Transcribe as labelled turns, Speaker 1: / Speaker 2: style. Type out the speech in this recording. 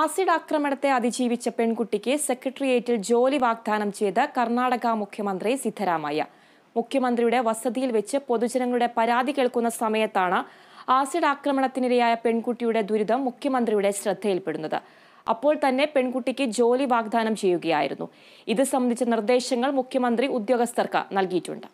Speaker 1: acid ആക്രമണത്തെ അതിജീവിച്ച പെൺകുട്ടിക്ക് സെക്രട്ടേറിയറ്റിൽ ജോലി വാഗ്ദാനം ചെയ്ത കർണാടക മുഖ്യമന്ത്രി സിദ്ധരാമയ്യ മുഖ്യമന്ത്രിയുടെ വസതിയിൽ വെച്ച് പൊതുജനങ്ങളുടെ പരാതി കേൾക്കുന്ന സമയത്താണ് ആസിഡ് ആക്രമണത്തിനിരയായ പെൺകുട്ടിയുടെ ദുരിതം മുഖ്യമന്ത്രിയുടെ ശ്രദ്ധയിൽപ്പെടുന്നത് അപ്പോൾ തന്നെ പെൺകുട്ടിക്ക് ജോലി വാഗ്ദാനം ചെയ്യുകയായിരുന്നു ഇത് സംബന്ധിച്ച നിർദ്ദേശങ്ങൾ മുഖ്യമന്ത്രി ഉദ്യോഗസ്ഥർക്ക് നൽകിയിട്ടുണ്ട്